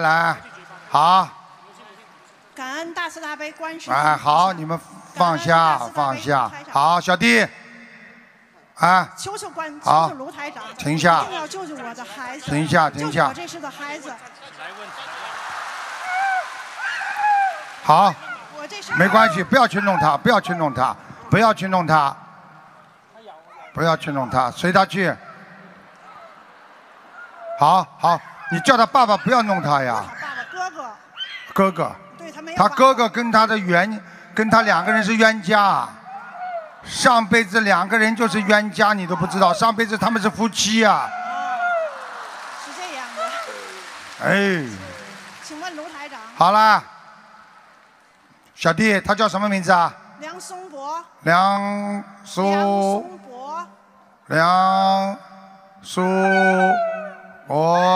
来，好。感恩大慈大悲观世音。哎，好，你们放下，放下。好，小弟。啊。求求观音，卢台长。停下。一定要救救我的孩子。停下，停下。我这是个孩子。好。我这是没关系，不要去弄他，不要去弄他，不要去弄他，不要去弄他，随他去。好好。你叫他爸爸不要弄他呀！爸哥哥，哥哥，对他没他哥哥跟他的冤，跟他两个人是冤家，上辈子两个人就是冤家，你都不知道上辈子他们是夫妻啊！是这样的。哎。请问卢台长？好啦，小弟他叫什么名字啊？梁松柏。梁松。梁松柏。梁松柏。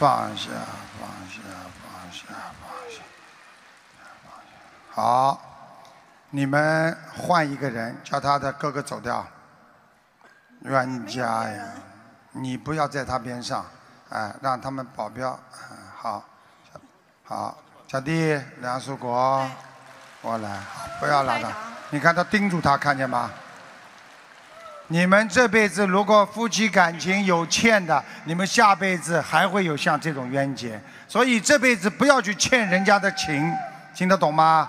放下，放下，放下，放下，放下。好，你们换一个人，叫他的哥哥走掉。冤家呀，你不要在他边上，哎，让他们保镖。好，好，小弟梁树国，过来，不要拉他。你看他盯住他，看见吗？你们这辈子如果夫妻感情有欠的，你们下辈子还会有像这种冤结，所以这辈子不要去欠人家的情，听得懂吗？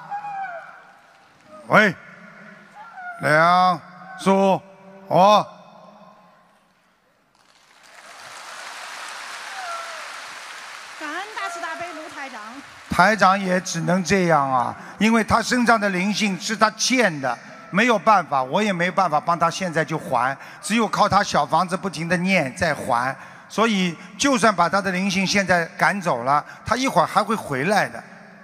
喂，梁叔，哦，感恩大慈大悲卢台长，台长也只能这样啊，因为他身上的灵性是他欠的。没有办法，我也没办法帮他，现在就还，只有靠他小房子不停的念再还，所以就算把他的灵性现在赶走了，他一会儿还会回来的，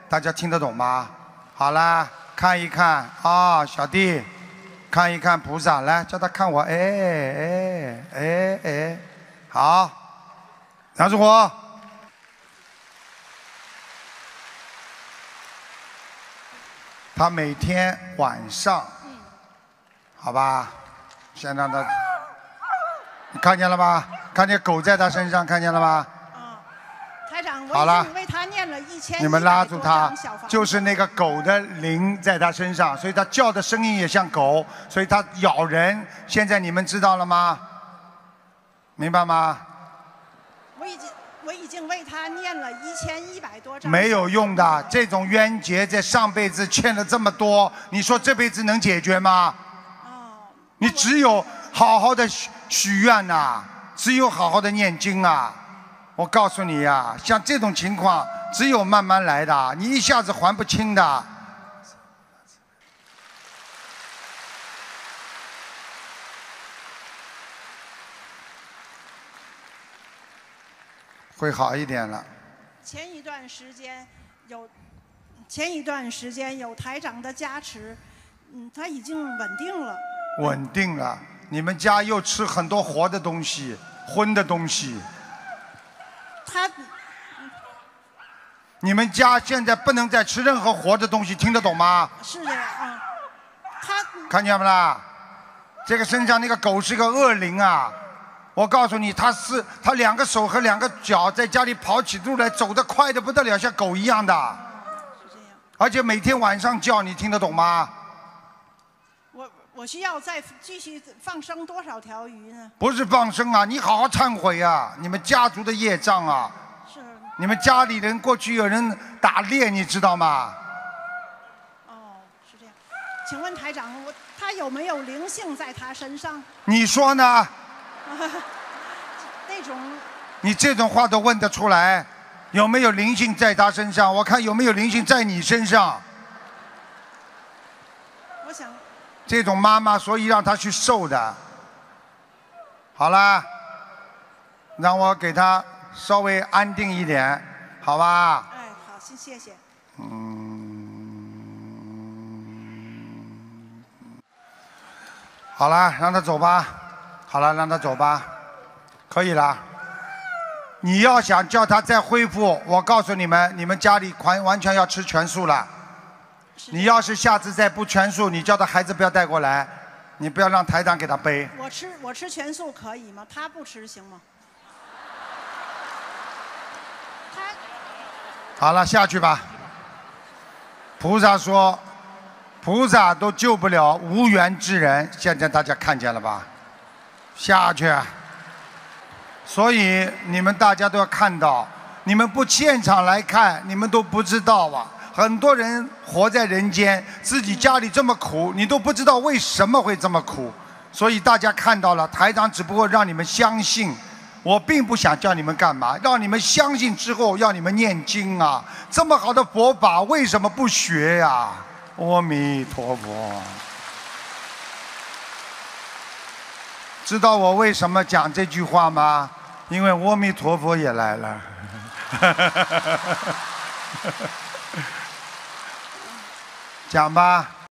大家听得懂吗？好啦，看一看啊，小弟，看一看菩萨，来叫他看我，哎哎哎哎，好，杨志国，他每天晚上。好吧，先让他。你看见了吗？看见狗在他身上，看见了吗？好台长，我已经为他念了一千。你们拉住他，就是那个狗的灵在他身上，所以他叫的声音也像狗，所以他咬人。现在你们知道了吗？明白吗？我已经我已经为他念了一千一百多张。没有用的，这种冤结在上辈子欠了这么多，你说这辈子能解决吗？你只有好好的许许愿呐，只有好好的念经啊！我告诉你呀，像这种情况，只有慢慢来的，你一下子还不清的，会好一点了。前一段时间有前一段时间有台长的加持，嗯，他已经稳定了。稳定了，你们家又吃很多活的东西、荤的东西。他，你们家现在不能再吃任何活的东西，听得懂吗？是的啊，他看见没啦？这个身上那个狗是个恶灵啊！我告诉你，它是它两个手和两个脚在家里跑起路来走得快的不得了，像狗一样的。而且每天晚上叫，你听得懂吗？我需要再继续放生多少条鱼呢？不是放生啊，你好好忏悔啊，你们家族的业障啊！是。你们家里人过去有人打猎，你知道吗？哦，是这样。请问台长，我他有没有灵性在他身上？你说呢？那种。你这种话都问得出来，有没有灵性在他身上？我看有没有灵性在你身上。我想。这种妈妈所以让她去瘦的，好啦，让我给她稍微安定一点，好吧？哎，好，先谢谢。嗯，好啦，让她走吧。好了，让她走吧。可以了。你要想叫她再恢复，我告诉你们，你们家里完完全要吃全素了。你要是下次再不全素，你叫他孩子不要带过来，你不要让台长给他背。我吃我吃全素可以吗？他不吃行吗？好了，下去吧。菩萨说，菩萨都救不了无缘之人。现在大家看见了吧？下去。所以你们大家都要看到，你们不现场来看，你们都不知道啊。很多人活在人间，自己家里这么苦，你都不知道为什么会这么苦，所以大家看到了，台长只不过让你们相信，我并不想叫你们干嘛，让你们相信之后，要你们念经啊，这么好的佛法为什么不学呀？阿弥陀佛，知道我为什么讲这句话吗？因为阿弥陀佛也来了。讲吧。